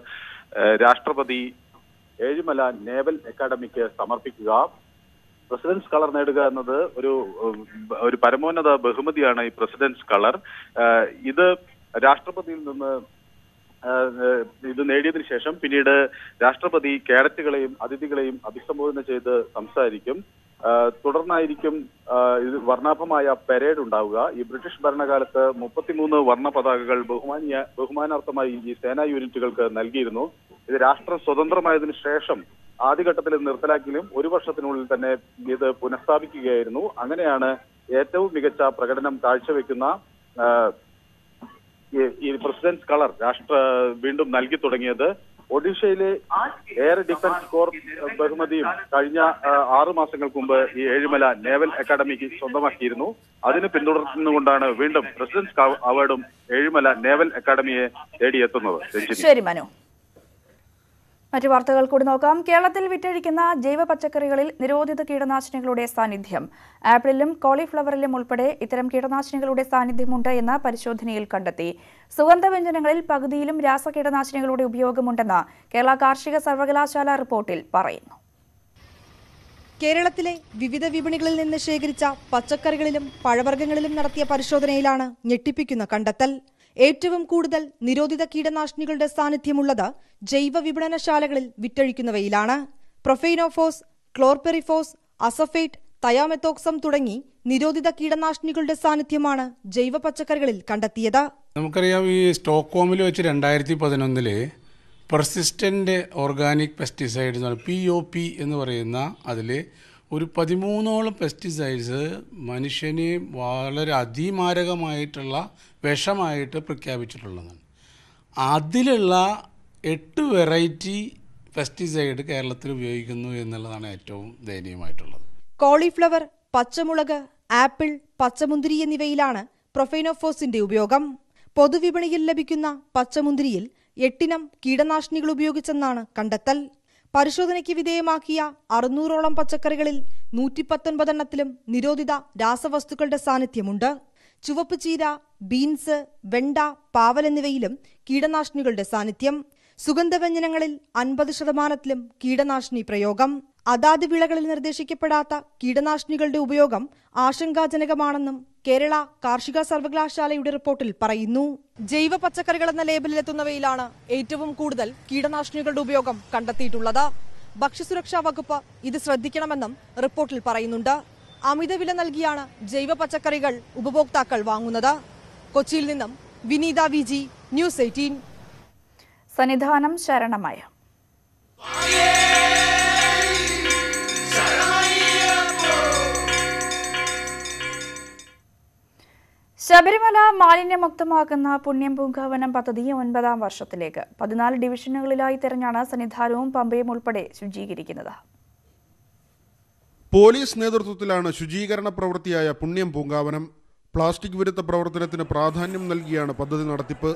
രാഷ്ട്രപതി ഏഴിമല നേവൽ അക്കാദമിക്ക് സമർപ്പിക്കുക പ്രസിഡന്റ്സ് കളർ നേടുക എന്നത് ഒരു ഒരു പരമോന്നത ബഹുമതിയാണ് ഈ പ്രസിഡന്റ്സ് കളർ ഇത് രാഷ്ട്രപതിയിൽ നിന്ന് ഇത് നേടിയതിനു ശേഷം പിന്നീട് രാഷ്ട്രപതി കേഡറ്റുകളെയും അതിഥികളെയും അഭിസംബോധന ചെയ്ത് സംസാരിക്കും തുടർന്നായിരിക്കും ഇത് വർണ്ണാഭമായ പരേഡ് ഉണ്ടാവുക ഈ ബ്രിട്ടീഷ് ഭരണകാലത്ത് മുപ്പത്തിമൂന്ന് വർണ്ണ പതാകകൾ ബഹുമാനിയ ബഹുമാനാർത്ഥമായി ഈ സേനാ യൂണിറ്റുകൾക്ക് നൽകിയിരുന്നു ഇത് രാഷ്ട്രം സ്വതന്ത്രമായതിനു ശേഷം ആദ്യഘട്ടത്തിൽ നിർത്തലാക്കിയും ഒരു വർഷത്തിനുള്ളിൽ തന്നെ ഇത് പുനഃസ്ഥാപിക്കുകയായിരുന്നു അങ്ങനെയാണ് ഏറ്റവും മികച്ച പ്രകടനം കാഴ്ചവെക്കുന്ന ഈ പ്രസിഡന്റ് കളർ രാഷ്ട്ര വീണ്ടും നൽകി തുടങ്ങിയത് ഒഡീഷയിലെ എയർ ഡിഫൻസ് കോർ ബഹുമതിയും കഴിഞ്ഞ ആറു മാസങ്ങൾക്ക് മുമ്പ് ഈ ഏഴിമല നേവൽ അക്കാദമിക്ക് സ്വന്തമാക്കിയിരുന്നു അതിന് പിന്തുടർന്നുകൊണ്ടാണ് വീണ്ടും പ്രസിഡന്റ് അവാർഡും ഏഴിമല നേവൽ അക്കാദമിയെ തേടിയെത്തുന്നത് ശരി മനു മറ്റു വാർത്തകൾ കൂടി നോക്കാം കേരളത്തിൽ വിറ്റഴിക്കുന്ന ജൈവ പച്ചക്കറികളിൽ നിരോധിത കീടനാശിനികളുടെ സാന്നിധ്യം ആപ്പിളിലും കോളിഫ്ലവറിലും ഉൾപ്പെടെ ഇത്തരം കീടനാശിനികളുടെ സാന്നിധ്യമുണ്ട് എന്ന പരിശോധനയിൽ കണ്ടെത്തി സുഗന്ധവ്യഞ്ജനങ്ങളിൽ പകുതിയിലും രാസ കീടനാശിനികളുടെ ഉപയോഗമുണ്ടെന്ന് കേരള കാർഷിക സർവകലാശാല റിപ്പോർട്ടിൽ പറയുന്നു കേരളത്തിലെ വിവിധ വിപണികളിൽ നിന്ന് ശേഖരിച്ച പച്ചക്കറികളിലും പഴവർഗ്ഗങ്ങളിലും നടത്തിയ പരിശോധനയിലാണ് ഞെട്ടിപ്പിക്കുന്ന കണ്ടെത്തൽ ഏറ്റവും കൂടുതൽ നിരോധിത കീടനാശിനികളുടെ സാന്നിധ്യമുള്ളത് ജൈവ വിപണനശാലകളിൽ വിറ്റഴിക്കുന്നവയിലാണ് പ്രൊഫൈനോഫോസ് ക്ലോർപെറിഫോസ് അസഫേറ്റ് തയാമെത്തോക്സം തുടങ്ങി നിരോധിത കീടനാശിനികളുടെ സാന്നിധ്യമാണ് ജൈവ പച്ചക്കറികളിൽ കണ്ടെത്തിയത് നമുക്കറിയാം ഈ സ്റ്റോക്ക്ഹോമിൽ വെച്ച് രണ്ടായിരത്തി പതിനൊന്നില് persistent organic pesticide P O P എന്ന് പറയുന്ന അതിൽ ഒരു പതിമൂന്നോളം പെസ്റ്റിസൈഡ്സ് മനുഷ്യനെ വളരെ അതിമാരകമായിട്ടുള്ള വിഷമായിട്ട് പ്രഖ്യാപിച്ചിട്ടുള്ളതാണ് അതിലുള്ള എട്ട് വെറൈറ്റി പെസ്റ്റിസൈഡ് കേരളത്തിൽ ഉപയോഗിക്കുന്നു എന്നുള്ളതാണ് ഏറ്റവും ദയനീയമായിട്ടുള്ളത് കോളിഫ്ലവർ പച്ചമുളക് ആപ്പിൾ പച്ചമുന്തിരി എന്നിവയിലാണ് പ്രൊഫൈനോഫോസിന്റെ ഉപയോഗം പൊതുവിപണിയിൽ ലഭിക്കുന്ന പച്ചമുന്തിരിയിൽ എട്ടിനം കീടനാശിനികൾ ഉപയോഗിച്ചെന്നാണ് കണ്ടെത്തൽ പരിശോധനയ്ക്ക് വിധേയമാക്കിയ അറുന്നൂറോളം പച്ചക്കറികളിൽ നൂറ്റിപ്പത്തൊൻപതെണ്ണത്തിലും നിരോധിത രാസവസ്തുക്കളുടെ സാന്നിധ്യമുണ്ട് ചുവപ്പ് ചീര ബീൻസ് വെണ്ട പാവൽ എന്നിവയിലും കീടനാശിനികളുടെ സാന്നിധ്യം സുഗന്ധവ്യഞ്ജനങ്ങളിൽ അൻപത് ശതമാനത്തിലും കീടനാശിനി പ്രയോഗം അതാത് വിളകളിൽ നിർദ്ദേശിക്കപ്പെടാത്ത കീടനാശിനികളുടെ ഉപയോഗം ആശങ്കാജനകമാണെന്നും കേരള കാർഷിക സർവകലാശാലയുടെ റിപ്പോർട്ടിൽ പറയുന്നു ജൈവ പച്ചക്കറികൾ എന്ന ലേബലിലെത്തുന്നവയിലാണ് ഏറ്റവും കൂടുതൽ കീടനാശിനികളുടെ ഉപയോഗം കണ്ടെത്തിയിട്ടുള്ളത് ഭക്ഷ്യസുരക്ഷാ വകുപ്പ് ഇത് ശ്രദ്ധിക്കണമെന്നും റിപ്പോർട്ടിൽ പറയുന്നുണ്ട് അമിത വില നൽകിയാണ് ജൈവ പച്ചക്കറികൾ ഉപഭോക്താക്കൾ വാങ്ങുന്നത് കൊച്ചിയിൽ നിന്നും Vineetha V G news eighteen Sannidhanam ശരണമായ ശബരിമല മാലിന്യമുക്തമാക്കുന്ന പുണ്യം പൂങ്കാവനം പദ്ധതി ഒൻപതാം വർഷത്തിലേക്ക് പതിനാല് ഡിവിഷനുകളിലായി തെരഞ്ഞാണ് സന്നിധാനവും പമ്പയും ഉൾപ്പെടെ ശുചീകരിക്കുന്നത് പോലീസ് നേതൃത്വത്തിലാണ് ശുചീകരണ പ്രവൃത്തിയായ പുണ്യം പൂങ്കാവനം പ്ലാസ്റ്റിക് വിരുദ്ധ പ്രവർത്തനത്തിന് പ്രാധാന്യം നൽകിയാണ് പദ്ധതി നടത്തിപ്പ്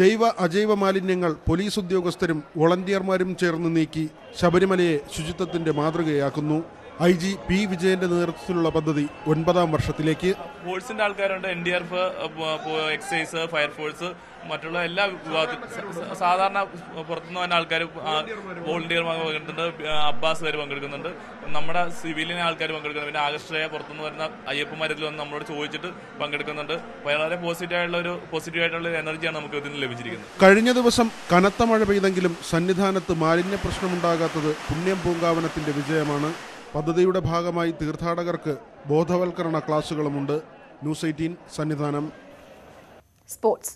ജൈവ അജൈവ മാലിന്യങ്ങൾ പോലീസ് ഉദ്യോഗസ്ഥരും വോളണ്ടിയർമാരും ചേർന്ന് നീക്കി ശബരിമലയെ ശുചിത്വത്തിന്റെ മാതൃകയാക്കുന്നു ഐ ജി പി വിജയന്റെ നേതൃത്വത്തിലുള്ള പദ്ധതി ഒൻപതാം വർഷത്തിലേക്ക് ഫോഴ്സിന്റെ ആൾക്കാരുണ്ട് N D F excise fire force മറ്റുള്ള എല്ലാ വിഭാഗത്തിലും സാധാരണ പുറത്തുനിന്ന് വന്ന ആൾക്കാർ വോളണ്ടിയർമാർ പങ്കെടുക്കുന്നുണ്ട് അബ്ബാസ് വരെ പങ്കെടുക്കുന്നുണ്ട് നമ്മുടെ സിവിലിയൻ ആൾക്കാർ പങ്കെടുക്കുന്നുണ്ട് പിന്നെ ആകർഷയ പുറത്തുനിന്ന് വരുന്ന അയ്യപ്പന്മാരിൽ വന്ന് നമ്മളോട് ചോദിച്ചിട്ട് പങ്കെടുക്കുന്നുണ്ട് വളരെ പോസിറ്റീവായിട്ടുള്ള ഒരു പോസിറ്റീവായിട്ടുള്ള ഒരു എനർജിയാണ് നമുക്ക് ഇതിന് ലഭിച്ചിരിക്കുന്നത് കഴിഞ്ഞ ദിവസം കനത്ത മഴ പെയ്തെങ്കിലും സന്നിധാനത്ത് മാലിന്യ പ്രശ്നമുണ്ടാകാത്തത് പുണ്യം പൂങ്കാവനത്തിന്റെ വിജയമാണ് പദ്ധതിയുടെ ഭാഗമായി തീർത്ഥാടകർക്ക് ബോധവൽക്കരണ ക്ലാസുകളുമുണ്ട് news eighteen Sannidhanam sports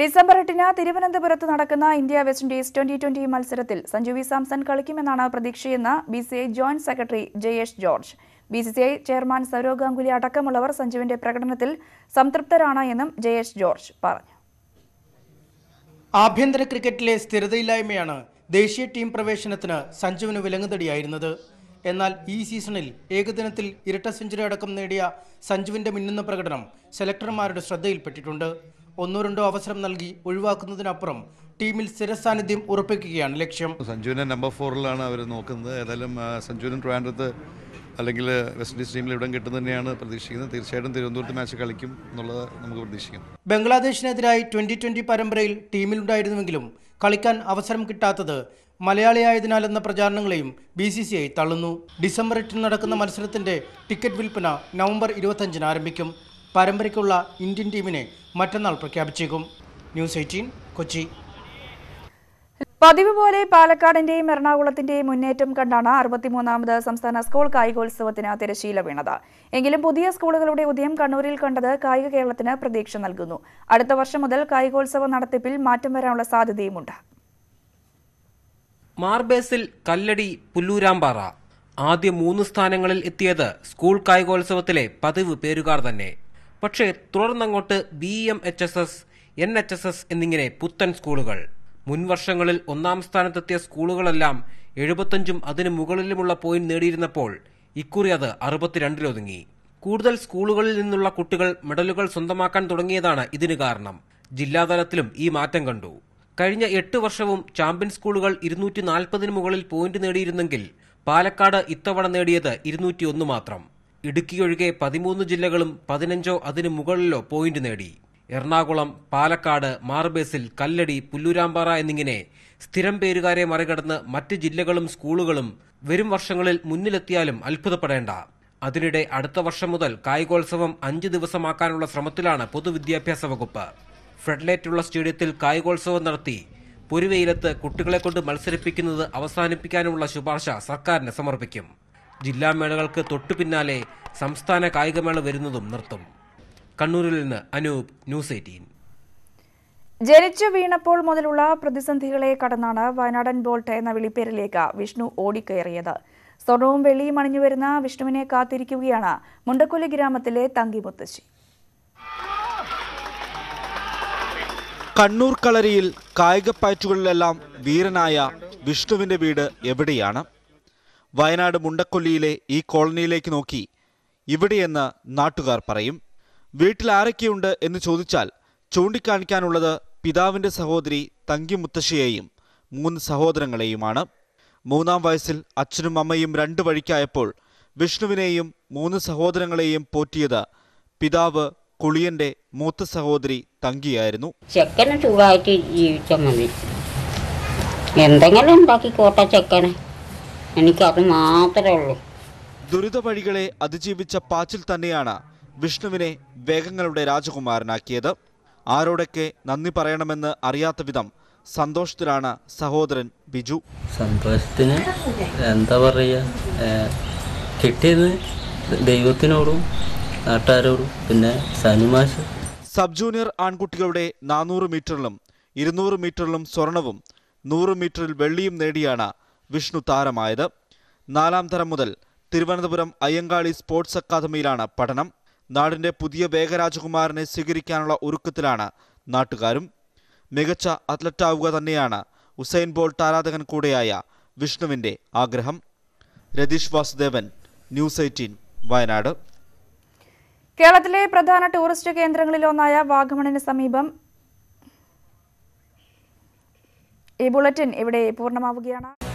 December എട്ടിന് തിരുവനന്തപുരത്ത് നടക്കുന്ന India West Indies twenty twenty മത്സരത്തിൽ സഞ്ജു വി സാംസൺ കളിക്കുമെന്നാണ് പ്രതീക്ഷയെന്ന് B C I joint secretary Jayesh George B C C I chairman Sourav Ganguly അടക്കമുള്ളവർ സഞ്ജുവിന്റെ പ്രകടനത്തിൽ സംതൃപ്തരാണ് എന്നും ജയേഷ് ജോർജ് പറഞ്ഞു ആഭ്യന്തര ക്രിക്കറ്റിലെ സ്ഥിരതയില്ലായ്മയാണ് ദേശീയ ടീം പ്രവേശനത്തിന് സഞ്ജുവിന് വിലങ്ങുതടിയായിരുന്നത് എന്നാൽ ഈ സീസണിൽ ഏകദിനത്തിൽ ഇരട്ട സെഞ്ചുറി അടക്കം നേടിയ സഞ്ജുവിന്റെ മിന്നുന്ന പ്രകടനം സെലക്ടർമാരുടെ ശ്രദ്ധയിൽപ്പെട്ടിട്ടുണ്ട് ഒന്നോ രണ്ടോ അവസരം നൽകി ഒഴിവാക്കുന്നതിനപ്പുറം ടീമിൽ സ്ഥിരസാന്നിധ്യം ഉറപ്പിക്കുകയാണ് ലക്ഷ്യം സഞ്ജുവിനെ നമ്പർ ഫോറിലാണ് അവർ നോക്കുന്നത് ഏതായാലും സഞ്ജുവിനും ട്രാൻഡത്ത് അല്ലെങ്കിൽ വെസ്റ്റ് ഇൻഡീസ് ടീമിൽ ഇവിടം കിട്ടുന്നത് തന്നെയാണ് പ്രതീക്ഷിക്കുന്നത് തീർച്ചയായിട്ടും തിരുവനന്തപുരത്ത് മാച്ച് കളിക്കും എന്നുള്ളത് നമുക്ക് പ്രതീക്ഷിക്കാം ബംഗ്ലാദേശിനെതിരായി ട്വന്റി ട്വന്റി പരമ്പരയിൽ ടീമിലുണ്ടായിരുന്നുവെങ്കിലും കളിക്കാൻ അവസരം കിട്ടാത്തത് എന്ന പ്രചാരണങ്ങളെയും ബി സി സി ഐ തള്ളുന്നു ഡിസംബർ എട്ടിന് നടക്കുന്ന മത്സരത്തിന്റെ ടിക്കറ്റ് വിൽപ്പന നവംബർ ഇരുപത്തഞ്ചിന് ആരംഭിക്കും പരമ്പരയ്ക്കുള്ള ഇന്ത്യൻ ടീമിനെ മറ്റന്നാൾ പ്രഖ്യാപിച്ചേക്കും ന്യൂസ് എയ്റ്റീൻ കൊച്ചി പതിവ് പോലെ പാലക്കാടിന്റെയും എറണാകുളത്തിന്റെയും മുന്നേറ്റം കണ്ടാണ് അറുപത്തിമൂന്നാമത് സംസ്ഥാന സ്കൂൾ കായികോത്സവത്തിന് തിരശീല വീണത് എങ്കിലും പുതിയ സ്കൂളുകളുടെ ഉദയം കണ്ണൂരിൽ കണ്ടത് കായിക കേരളത്തിന് പ്രതീക്ഷ നൽകുന്നു അടുത്ത വർഷം മുതൽ കായികോത്സവ നടത്തിപ്പിൽ മാറ്റം വരാനുള്ള സാധ്യതയുമുണ്ട് മാർബേസിൽ കല്ലടി പുല്ലൂരാമ്പാറ ആദ്യ മൂന്ന് സ്ഥാനങ്ങളിൽ എത്തിയത് സ്കൂൾ കായികോത്സവത്തിലെ പതിവ് പേരുകാർ തന്നെ പക്ഷേ തുടർന്നങ്ങോട്ട് B M H S S N H S S എന്നിങ്ങനെ പുത്തൻ സ്കൂളുകൾ മുൻവർഷങ്ങളിൽ ഒന്നാം സ്ഥാനത്തെത്തിയ സ്കൂളുകളെല്ലാം എഴുപത്തഞ്ചും അതിനു മുകളിലുമുള്ള പോയിന്റ് നേടിയിരുന്നപ്പോൾ ഇക്കുറി അത് അറുപത്തിരണ്ടിലൊതുങ്ങി കൂടുതൽ സ്കൂളുകളിൽ നിന്നുള്ള കുട്ടികൾ മെഡലുകൾ സ്വന്തമാക്കാൻ തുടങ്ങിയതാണ് ഇതിന് കാരണം ജില്ലാതലത്തിലും ഈ മാറ്റം കണ്ടു കഴിഞ്ഞ എട്ട് വർഷവും ചാമ്പ്യൻ സ്കൂളുകൾ ഇരുന്നൂറ്റി നാൽപ്പതിന് മുകളിൽ പോയിന്റ് നേടിയിരുന്നെങ്കിൽ പാലക്കാട് ഇത്തവണ നേടിയത് ഇരുന്നൂറ്റിയൊന്ന് മാത്രം ഇടുക്കിയൊഴികെ പതിമൂന്ന് ജില്ലകളും പതിനഞ്ചോ അതിനു മുകളിലോ പോയിന്റ് നേടി എറണാകുളം പാലക്കാട് മാർബേസിൽ കല്ലടി പുല്ലൂരാമ്പാറ എന്നിങ്ങനെ സ്ഥിരം പേരുകാരെ മറികടന്ന് മറ്റ് ജില്ലകളും സ്കൂളുകളും വരും വർഷങ്ങളിൽ മുന്നിലെത്തിയാലും അത്ഭുതപ്പെടേണ്ട അതിനിടെ അടുത്ത വർഷം മുതൽ കായികോത്സവം അഞ്ച് ദിവസമാക്കാനുള്ള ശ്രമത്തിലാണ് പൊതുവിദ്യാഭ്യാസ വകുപ്പ് ഫ്രെഡ്ലേറ്റുള്ള സ്റ്റേഡിയത്തിൽ കായികോത്സവം നടത്തി പൊരുവെയിലത്ത് കുട്ടികളെ കൊണ്ട് മത്സരിപ്പിക്കുന്നത് അവസാനിപ്പിക്കാനുള്ള ശുപാർശ സർക്കാരിന് സമർപ്പിക്കും ജില്ലാ തൊട്ടു പിന്നാലെ സംസ്ഥാന കായികമേള വരുന്നതും നിർത്തും കണ്ണൂരിൽ നിന്ന് അനൂപ് ന്യൂസ് എയ്റ്റീൻ ജനിച്ചു വീണപ്പോൾ മുതലുള്ള പ്രതിസന്ധികളെ കടന്നാണ് വയനാടൻ ബോൾട്ട് എന്ന വിളിപ്പേരിലേക്ക് വിഷ്ണു ഓടിക്കയറിയത് സ്വർണവും വെള്ളിയും അണിഞ്ഞു വരുന്ന വിഷ്ണുവിനെ കാത്തിരിക്കുകയാണ് മുണ്ടക്കൊല്ലി ഗ്രാമത്തിലെ തങ്കി മുത്തശ്ശി കണ്ണൂർ കളരിയിൽ പാറ്റുകളിലെല്ലാം വീരനായ വിഷ്ണുവിന്റെ വീട് എവിടെയാണ് വയനാട് മുണ്ടക്കൊല്ലിയിലെ ഈ കോളനിയിലേക്ക് നോക്കി ഇവിടെയെന്ന് നാട്ടുകാർ പറയും വീട്ടിൽ ആരൊക്കെയുണ്ട് എന്ന് ചോദിച്ചാൽ ചൂണ്ടിക്കാണിക്കാനുള്ളത് പിതാവിൻ്റെ സഹോദരി തങ്കി മുത്തശ്ശിയെയും മൂന്ന് സഹോദരങ്ങളെയുമാണ് മൂന്നാം വയസ്സിൽ അച്ഛനും അമ്മയും രണ്ട് വഴിക്കായപ്പോൾ വിഷ്ണുവിനെയും മൂന്ന് സഹോദരങ്ങളെയും പോറ്റിയത് പിതാവ് കുളിയന്റെ മൂത്ത സഹോദരി തങ്കിയായിരുന്നു ചെക്കന് സുഖമായിട്ട് ജീവിച്ച മതി എന്തെങ്കിലും ഉണ്ടാക്കി കോട്ട ചെക്കനെ എനിക്കത് മാത്രമേ ഉള്ളൂ ദുരിത വഴികളെ അതിജീവിച്ച പാച്ചിൽ തന്നെയാണ് വിഷ്ണുവിനെ വേഗങ്ങളുടെ രാജകുമാരനാക്കിയത് ആരോടൊക്കെ നന്ദി പറയണമെന്ന് അറിയാത്ത വിധം സന്തോഷത്തിലാണ് സഹോദരൻ ബിജു സന്തോഷത്തിന് എന്താ പറയുക കിട്ടിയത് ദൈവത്തിനോടും നാട്ടുകാരോടും പിന്നെ സനുമാഷ് സബ് ജൂനിയർ ആൺകുട്ടികളുടെ നാനൂറ് മീറ്ററിലും ഇരുന്നൂറ് മീറ്ററിലും സ്വർണവും നൂറ് മീറ്ററിൽ വെള്ളിയും നേടിയാണ് വിഷ്ണു താരമായത് നാലാം തരം മുതൽ തിരുവനന്തപുരം അയ്യങ്കാളി സ്പോർട്സ് അക്കാദമിയിലാണ് പഠനം നാടിന്റെ പുതിയ വേഗരാജകുമാരനെ സ്വീകരിക്കാനുള്ള ഒരുക്കത്തിലാണ് നാട്ടുകാരും മികച്ച അത്ലറ്റാവുക തന്നെയാണ് ഉസൈൻ ബോൾട്ട് ആരാധകൻ കൂടെയായ വിഷ്ണുവിന്റെ ആഗ്രഹം രതീഷ് വാസുദേവൻ ന്യൂസ് എയ്റ്റീൻ വയനാട് കേരളത്തിലെ പ്രധാന ടൂറിസ്റ്റ് കേന്ദ്രങ്ങളിലൊന്നായ വാഗമണിന് സമീപം ഈ ബുള്ളറ്റിൻ ഇവിടെ പൂർണ്ണമാവുകയാണ്